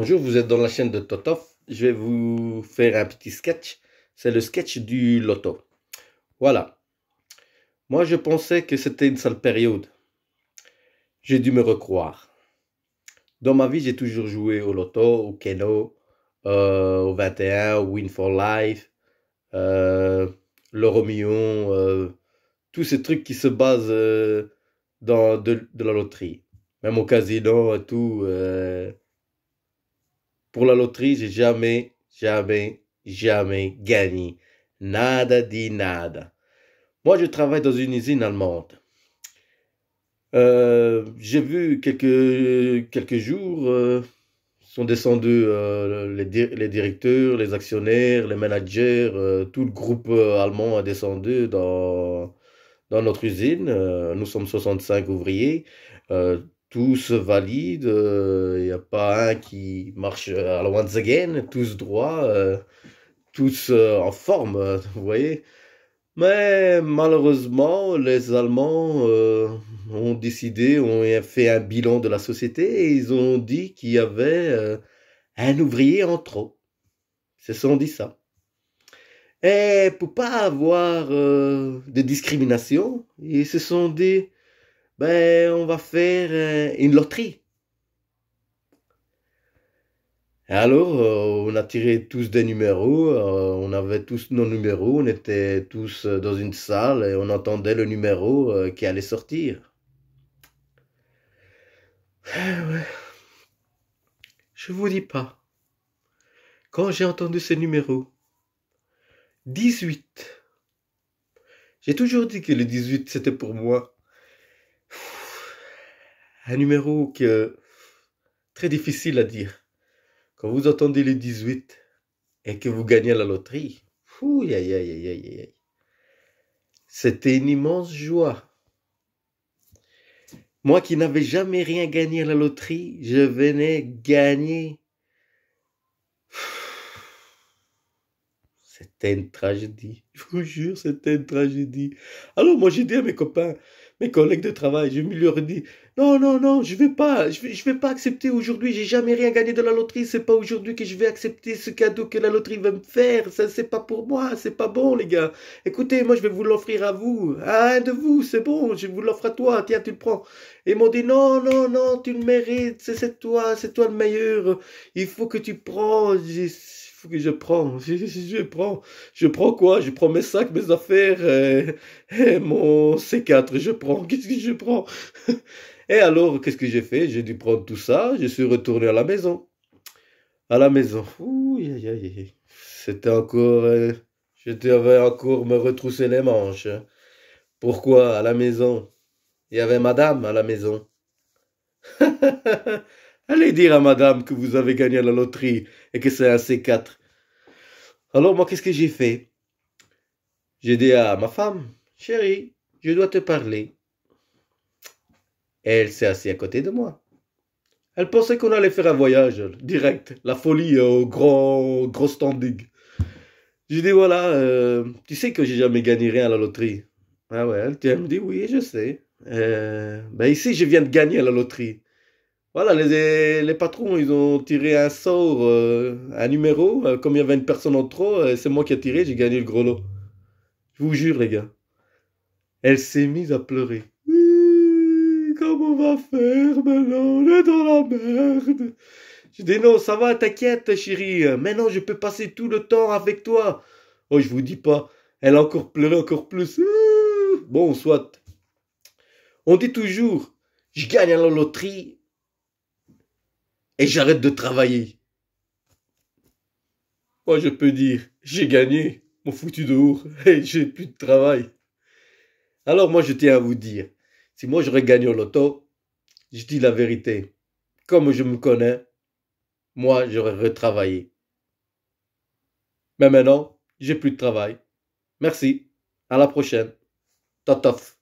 Bonjour, vous êtes dans la chaîne de Totof. Je vais vous faire un petit sketch. C'est le sketch du loto. Voilà. Moi, je pensais que c'était une sale période. J'ai dû me recroire. Dans ma vie, j'ai toujours joué au loto, au keno, euh, au 21, au Win for Life, euh, l'euro million, euh, tous ces trucs qui se basent dans de, de, la loterie. Même au casino et tout. Pour la loterie, j'ai jamais, jamais, jamais gagné. Nada di nada. Moi, je travaille dans une usine allemande. Euh, j'ai vu quelques, quelques jours, euh, sont descendus euh, les, les, directeurs, les actionnaires, les managers, tout le groupe allemand a descendu dans, dans notre usine. nous sommes 65 ouvriers tous valides, il euh, n'y a pas un qui marche à euh, la once again, tous droits, euh, tous en forme, vous voyez. Mais malheureusement, les Allemands ont décidé, ont fait un bilan de la société et ils ont dit qu'il y avait un ouvrier en trop. Ce sont dit ça. Et pour pas avoir de discrimination, ils se sont dit, ben, on va faire euh, une loterie. alors, euh, on a tiré tous des numéros, euh, on avait tous nos numéros, on était tous dans une salle et on entendait le numéro qui allait sortir. Eh Je vous dis pas. Quand j'ai entendu ce numéro, 18. J'ai toujours dit que le 18 c'était pour moi un numéro que, très difficile à dire. Quand vous entendez les 18 et que vous gagnez la loterie, C'était une immense joie. Moi qui n'avais jamais rien gagné à la loterie, je venais gagner C'était une tragédie. Je vous jure, c'était une tragédie. Alors moi, j'ai dit à mes copains, mes collègues de travail, je me leur ai dit, non, non, non, je vais pas, je vais, vais pas accepter aujourd'hui. J'ai jamais rien gagné de la loterie. ce n'est pas aujourd'hui que je vais accepter ce cadeau que la loterie va me faire. Ça, c'est pas pour moi. ce n'est pas bon, les gars. Écoutez, moi, je vais vous l'offrir à vous, à un de vous. C'est bon, je vous l'offre à toi. Tiens, tu le prends. Et ils m'ont dit, non, non, non, tu le mérites. C'est toi, c'est toi le meilleur. Il faut que tu prends faut que je prends. Je, prends. Je prends quoi Je prends mes sacs, mes affaires, euh, et mon C4. Je prends. Qu'est-ce que je prends Et alors, qu'est-ce que j'ai fait J'ai dû prendre tout ça. Je suis retourné à la maison. À la maison. C'était encore. Euh, je devais encore me retrousser les manches. Pourquoi à la maison Il y avait madame à la maison. Allez dire à madame que vous avez gagné à la loterie et que c'est un C4. Alors moi, qu'est-ce que j'ai fait J'ai dit à ma femme, chérie, je dois te parler. Elle s'est assise à côté de moi. Elle pensait qu'on allait faire un voyage direct, la folie au grand, gros standing. J'ai dit voilà, euh, tu sais que j'ai jamais gagné rien à la loterie. Ah ouais, elle me dit oui, je sais. Euh, ben, ici, je viens de gagner à la loterie. Voilà, les, patrons, ils ont tiré un sort, euh, un numéro, euh, comme il y avait une personne en trop, c'est moi qui ai tiré, j'ai gagné le gros lot. Je vous jure, les gars. Elle s'est mise à pleurer. comment on va faire maintenant On est dans la merde. Je dis non, ça va, t'inquiète, chérie. Maintenant, je peux passer tout le temps avec toi. Oh, je vous dis pas. Elle a encore pleuré encore plus. Bon, soit. On dit toujours, je gagne à la loterie, et j'arrête de travailler. Moi, je peux dire, j'ai gagné mon foutu dehors et j'ai plus de travail. Alors, moi, je tiens à vous dire, si moi j'aurais gagné au loto, je dis la vérité. Comme je me connais, moi, j'aurais retravaillé. Mais maintenant, j'ai plus de travail. Merci. À la prochaine. Totof.